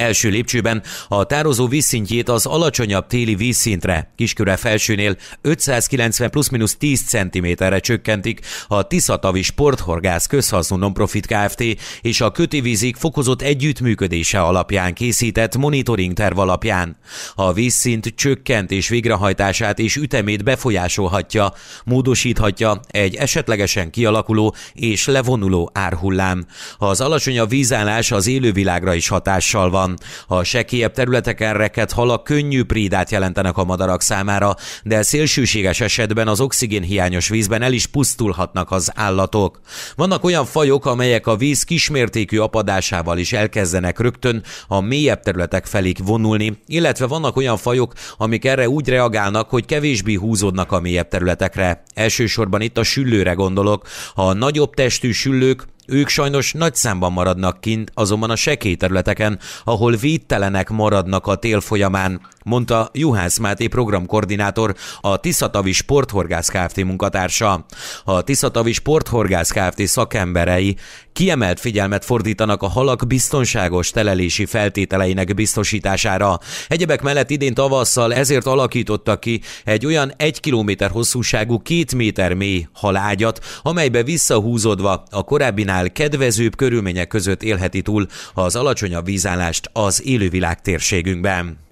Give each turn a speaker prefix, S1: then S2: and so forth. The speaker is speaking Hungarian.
S1: Első lépcsőben a tározó vízszintjét az alacsonyabb téli vízszintre, Kisköre felsőnél 590 plusz-minusz 10 cm-re csökkentik a Tiszatavi Sporthorgász Közhasznú Nonprofit Kft. és a kötivízik fokozott együttműködése alapján készített monitoring terv alapján. A vízszint és végrehajtását és ütemét befolyásolhatja, módosíthatja egy esetlegesen kialakuló és levonuló árhullám. Az alacsonyabb vízállás az élővilágra is hatással van van. A sekélyebb területeken rekett halak könnyű prédát jelentenek a madarak számára, de szélsőséges esetben az oxigén hiányos vízben el is pusztulhatnak az állatok. Vannak olyan fajok, amelyek a víz kismértékű apadásával is elkezdenek rögtön a mélyebb területek felé vonulni, illetve vannak olyan fajok, amik erre úgy reagálnak, hogy kevésbé húzódnak a mélyebb területekre. Elsősorban itt a süllőre gondolok. A nagyobb testű süllők ők sajnos nagy számban maradnak kint, azonban a sekély területeken, ahol védtelenek maradnak a tél folyamán, mondta Juhász Máté programkoordinátor, a Tiszatavi Sporthorgász Kft. munkatársa. A Tiszatavi Sporthorgász Kft. szakemberei kiemelt figyelmet fordítanak a halak biztonságos telelési feltételeinek biztosítására. Egyebek mellett idén tavasszal ezért alakítottak ki egy olyan egy kilométer hosszúságú, két méter mély halágyat, amelybe visszahúzódva a korábbinál áll, kedvezőbb körülmények között élheti túl az alacsonyabb vízállást az élővilág térségünkben.